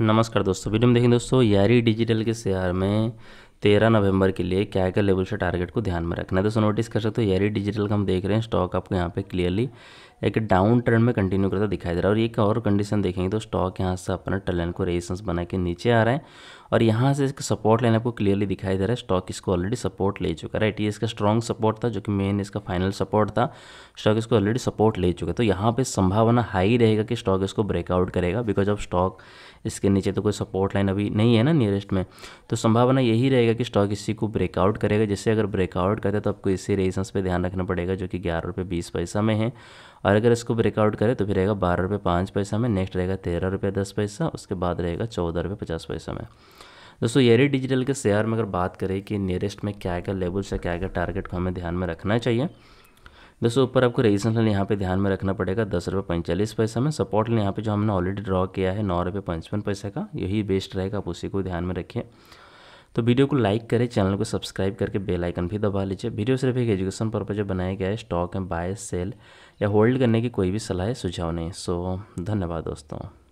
नमस्कार दोस्तों वीडियो में देखें दोस्तों यारी डिजिटल के शेयर में तेरह नवंबर के लिए क्या क्या लेवल से टारगेट को ध्यान में रखना है दोस्तों नोटिस कर सकते हो यारी डिजिटल का हम देख रहे हैं स्टॉक आपको यहाँ पे क्लियरली एक डाउन ट्रेंड में कंटिन्यू करता दिखाई दे रहा है और एक और कंडीशन देखेंगे तो स्टॉक यहाँ से अपना टलन को रेजिस्टेंस बना के नीचे आ रहा है और यहाँ से इसका सपोर्ट लाइन आपको क्लियरली दिखाई दे रहा है स्टॉक इसको ऑलरेडी सपोर्ट ले चुका है राइट ये इसका स्ट्रॉन्ग सपोर्ट था जो कि मेन इसका फाइनल सपोर्ट था स्टॉक इसको ऑलरेडी सपोर्ट ले चुका है तो यहाँ पर संभावना हाई रहेगा कि स्टॉक इसको ब्रेकआउट करेगा बिकॉज ऑफ स्टॉक इसके नीचे तो कोई सपोर्ट लाइन अभी नहीं है ना नियरेस्ट में तो संभावना यही रहेगा कि स्टॉक इसी को ब्रेकआउट करेगा जिससे अगर ब्रेकआउट करे तो आपको इसी रेजन्स पे ध्यान रखना पड़ेगा जो कि ग्यारह रुपये बीस पैसा में है और अगर इसको ब्रेकआउट करे तो फिर रहेगा बारह रुपये पाँच पैसा में नेक्स्ट रहेगा तेरह रुपये दस पैसा उसके बाद रहेगा चौदह रुपये पचास पैसा में दोस्तों येरी डिजिटल के शेयर में अगर बात करें कि नियरेस्ट में क्या क्या लेवल्स है क्या क्या टारगेट को हमें ध्यान में रखना चाहिए दोस्तों ऊपर आपको रेजिस्टेंस यहाँ पे ध्यान में रखना पड़ेगा दस रुपये पैंतालीस पैसा में सपोर्ट यहाँ पे जो हमने ऑलरेडी ड्रॉ किया है नौ रुपये पचपन पैसे का यही बेस्ट रहेगा आप उसी को ध्यान में रखिए तो वीडियो को लाइक करें चैनल को सब्सक्राइब करके बेल आइकन भी दबा लीजिए वीडियो सिर्फ एक एजुकेशन पर्पज बनाया गया है स्टॉक एंड बाय सेल या होल्ड करने की कोई भी सलाह सुझाव नहीं सो धन्यवाद दोस्तों